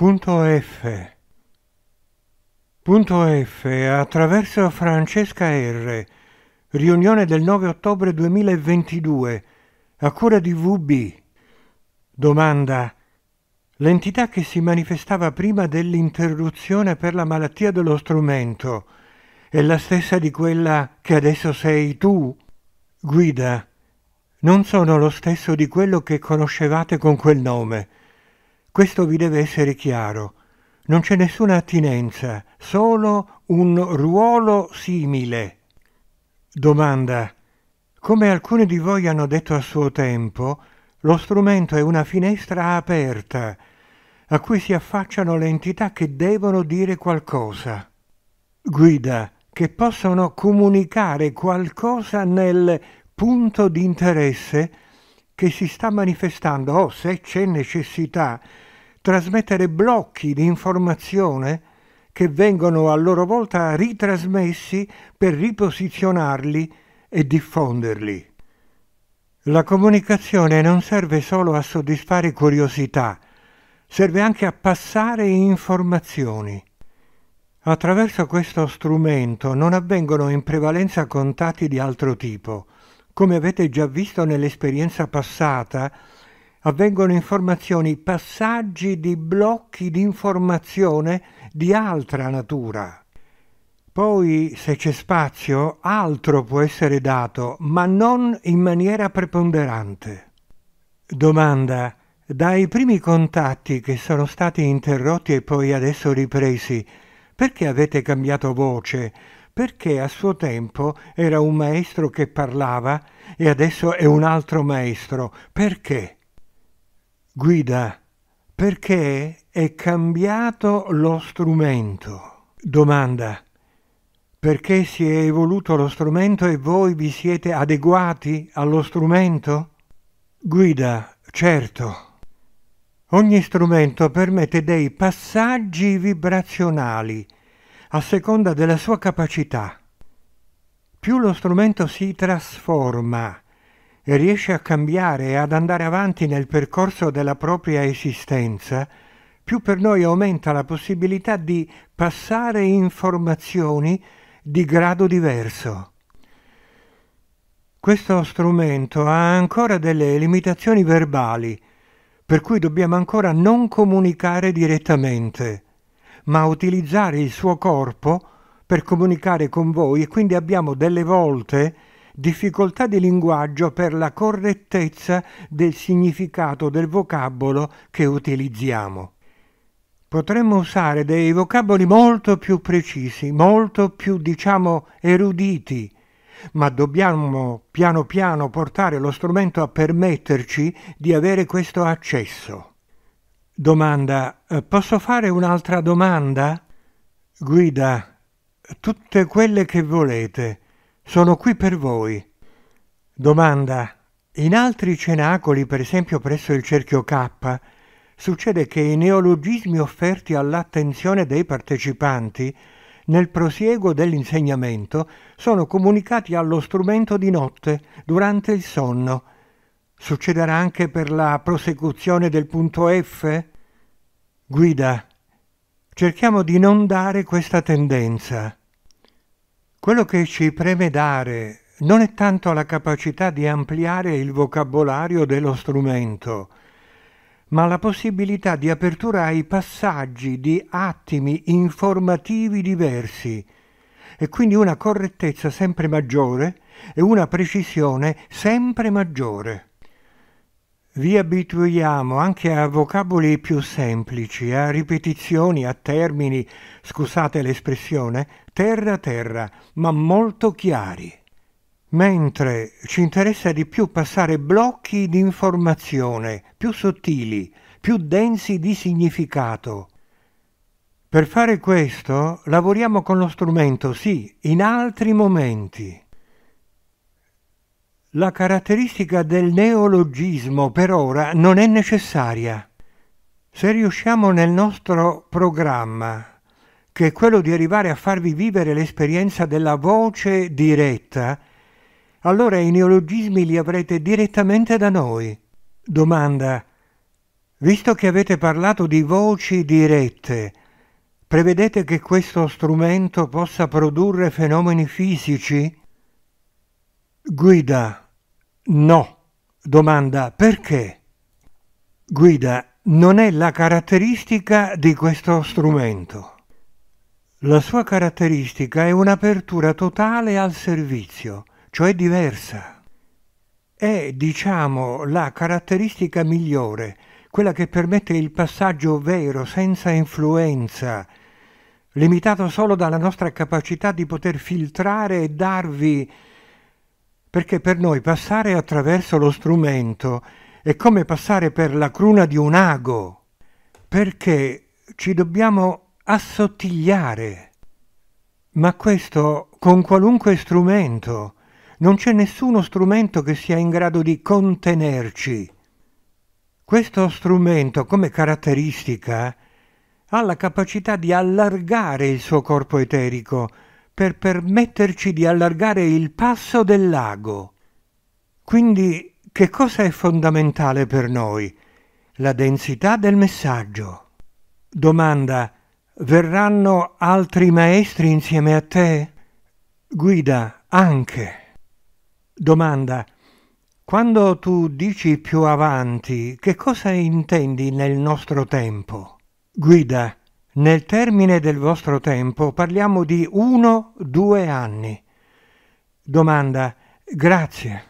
Punto F. Punto F. Attraverso Francesca R. Riunione del 9 ottobre 2022 a cura di VB. Domanda. L'entità che si manifestava prima dell'interruzione per la malattia dello strumento è la stessa di quella che adesso sei tu? Guida. Non sono lo stesso di quello che conoscevate con quel nome. Questo vi deve essere chiaro. Non c'è nessuna attinenza, solo un ruolo simile. Domanda. Come alcuni di voi hanno detto a suo tempo, lo strumento è una finestra aperta a cui si affacciano le entità che devono dire qualcosa. Guida che possono comunicare qualcosa nel punto di interesse che si sta manifestando o oh, se c'è necessità trasmettere blocchi di informazione che vengono a loro volta ritrasmessi per riposizionarli e diffonderli. La comunicazione non serve solo a soddisfare curiosità, serve anche a passare informazioni. Attraverso questo strumento non avvengono in prevalenza contatti di altro tipo, come avete già visto nell'esperienza passata, avvengono informazioni, passaggi di blocchi di informazione di altra natura. Poi, se c'è spazio, altro può essere dato, ma non in maniera preponderante. Domanda. Dai primi contatti che sono stati interrotti e poi adesso ripresi, perché avete cambiato voce? perché a suo tempo era un maestro che parlava e adesso è un altro maestro. Perché? Guida, perché è cambiato lo strumento? Domanda, perché si è evoluto lo strumento e voi vi siete adeguati allo strumento? Guida, certo. Ogni strumento permette dei passaggi vibrazionali a seconda della sua capacità. Più lo strumento si trasforma e riesce a cambiare e ad andare avanti nel percorso della propria esistenza, più per noi aumenta la possibilità di passare informazioni di grado diverso. Questo strumento ha ancora delle limitazioni verbali, per cui dobbiamo ancora non comunicare direttamente ma utilizzare il suo corpo per comunicare con voi e quindi abbiamo delle volte difficoltà di linguaggio per la correttezza del significato del vocabolo che utilizziamo. Potremmo usare dei vocaboli molto più precisi, molto più, diciamo, eruditi, ma dobbiamo piano piano portare lo strumento a permetterci di avere questo accesso. Domanda. Eh, posso fare un'altra domanda? Guida. Tutte quelle che volete. Sono qui per voi. Domanda. In altri cenacoli, per esempio presso il cerchio K, succede che i neologismi offerti all'attenzione dei partecipanti nel prosieguo dell'insegnamento sono comunicati allo strumento di notte, durante il sonno, Succederà anche per la prosecuzione del punto F? Guida, cerchiamo di non dare questa tendenza. Quello che ci preme dare non è tanto la capacità di ampliare il vocabolario dello strumento, ma la possibilità di apertura ai passaggi di attimi informativi diversi e quindi una correttezza sempre maggiore e una precisione sempre maggiore. Vi abituiamo anche a vocaboli più semplici, a ripetizioni, a termini, scusate l'espressione, terra-terra, ma molto chiari. Mentre ci interessa di più passare blocchi di informazione più sottili, più densi di significato. Per fare questo lavoriamo con lo strumento, sì, in altri momenti. La caratteristica del neologismo per ora non è necessaria. Se riusciamo nel nostro programma, che è quello di arrivare a farvi vivere l'esperienza della voce diretta, allora i neologismi li avrete direttamente da noi. Domanda. Visto che avete parlato di voci dirette, prevedete che questo strumento possa produrre fenomeni fisici? Guida. No. Domanda perché? Guida non è la caratteristica di questo strumento. La sua caratteristica è un'apertura totale al servizio, cioè diversa. È, diciamo, la caratteristica migliore, quella che permette il passaggio vero, senza influenza, limitato solo dalla nostra capacità di poter filtrare e darvi perché per noi passare attraverso lo strumento è come passare per la cruna di un ago, perché ci dobbiamo assottigliare. Ma questo con qualunque strumento, non c'è nessuno strumento che sia in grado di contenerci. Questo strumento, come caratteristica, ha la capacità di allargare il suo corpo eterico, per permetterci di allargare il passo del lago. Quindi che cosa è fondamentale per noi? La densità del messaggio. Domanda. Verranno altri maestri insieme a te? Guida. Anche. Domanda. Quando tu dici più avanti, che cosa intendi nel nostro tempo? Guida. Nel termine del vostro tempo parliamo di uno, due anni. Domanda, grazie.